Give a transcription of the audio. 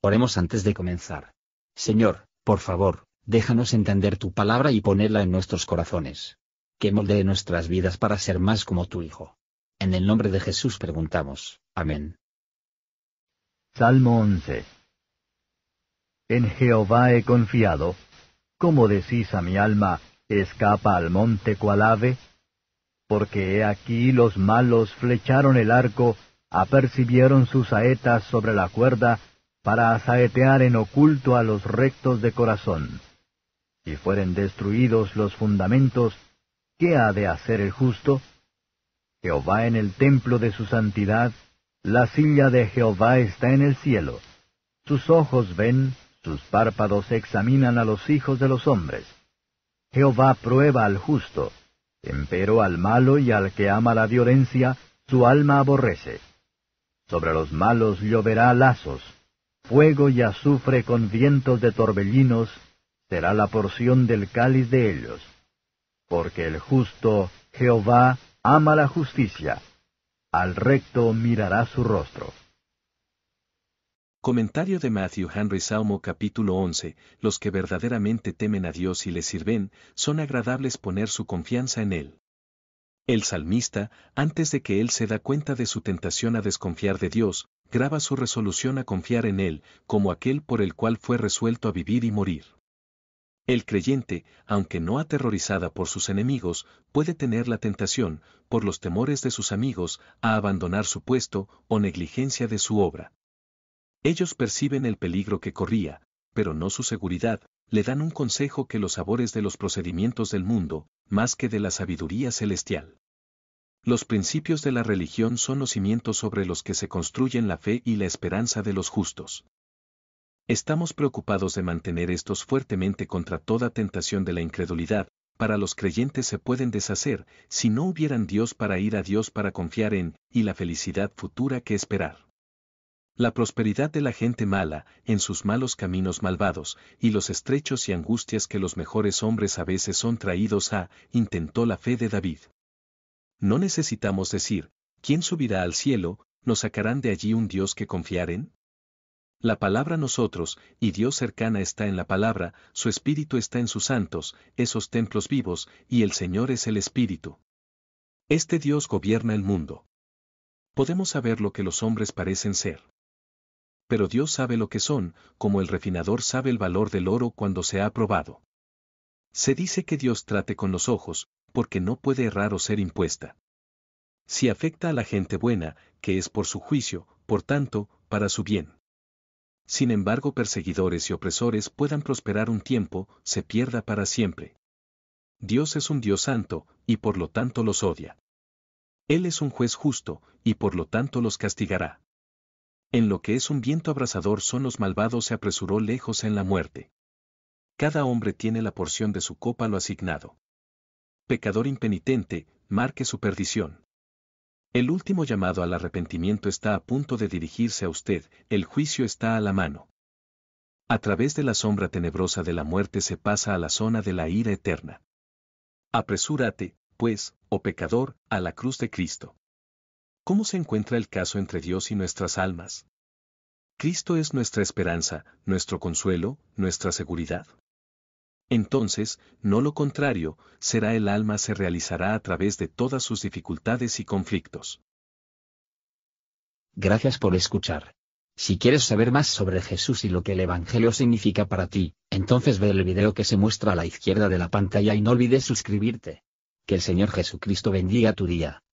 Oremos antes de comenzar. Señor, por favor, déjanos entender tu palabra y ponerla en nuestros corazones. Que moldee nuestras vidas para ser más como tu Hijo. En el nombre de Jesús preguntamos. Amén. Salmo 11. En Jehová he confiado. ¿Cómo decís a mi alma, escapa al monte cual ave? Porque he aquí los malos flecharon el arco, apercibieron sus saetas sobre la cuerda, para asaetear en oculto a los rectos de corazón. Y fueren destruidos los fundamentos, ¿qué ha de hacer el justo? Jehová en el templo de su santidad, la silla de Jehová está en el cielo. Sus ojos ven, sus párpados examinan a los hijos de los hombres. Jehová prueba al justo, empero al malo y al que ama la violencia, su alma aborrece. Sobre los malos lloverá lazos, fuego y azufre con vientos de torbellinos, será la porción del cáliz de ellos. Porque el justo, Jehová, ama la justicia. Al recto mirará su rostro. Comentario de Matthew Henry Salmo capítulo 11. Los que verdaderamente temen a Dios y le sirven, son agradables poner su confianza en Él. El salmista, antes de que él se da cuenta de su tentación a desconfiar de Dios, graba su resolución a confiar en Él como aquel por el cual fue resuelto a vivir y morir. El creyente, aunque no aterrorizada por sus enemigos, puede tener la tentación, por los temores de sus amigos, a abandonar su puesto o negligencia de su obra. Ellos perciben el peligro que corría, pero no su seguridad, le dan un consejo que los sabores de los procedimientos del mundo, más que de la sabiduría celestial. Los principios de la religión son los cimientos sobre los que se construyen la fe y la esperanza de los justos. Estamos preocupados de mantener estos fuertemente contra toda tentación de la incredulidad, para los creyentes se pueden deshacer si no hubieran Dios para ir a Dios para confiar en, y la felicidad futura que esperar la prosperidad de la gente mala, en sus malos caminos malvados, y los estrechos y angustias que los mejores hombres a veces son traídos a, intentó la fe de David. No necesitamos decir, ¿quién subirá al cielo? ¿Nos sacarán de allí un Dios que confiar en? La palabra nosotros, y Dios cercana está en la palabra, su espíritu está en sus santos, esos templos vivos, y el Señor es el espíritu. Este Dios gobierna el mundo. Podemos saber lo que los hombres parecen ser pero Dios sabe lo que son, como el refinador sabe el valor del oro cuando se ha probado. Se dice que Dios trate con los ojos, porque no puede errar o ser impuesta. Si afecta a la gente buena, que es por su juicio, por tanto, para su bien. Sin embargo, perseguidores y opresores puedan prosperar un tiempo, se pierda para siempre. Dios es un Dios santo, y por lo tanto los odia. Él es un juez justo, y por lo tanto los castigará. En lo que es un viento abrasador son los malvados se apresuró lejos en la muerte. Cada hombre tiene la porción de su copa lo asignado. Pecador impenitente, marque su perdición. El último llamado al arrepentimiento está a punto de dirigirse a usted, el juicio está a la mano. A través de la sombra tenebrosa de la muerte se pasa a la zona de la ira eterna. Apresúrate, pues, oh pecador, a la cruz de Cristo. ¿Cómo se encuentra el caso entre Dios y nuestras almas? Cristo es nuestra esperanza, nuestro consuelo, nuestra seguridad. Entonces, no lo contrario, será el alma se realizará a través de todas sus dificultades y conflictos. Gracias por escuchar. Si quieres saber más sobre Jesús y lo que el Evangelio significa para ti, entonces ve el video que se muestra a la izquierda de la pantalla y no olvides suscribirte. Que el Señor Jesucristo bendiga tu día.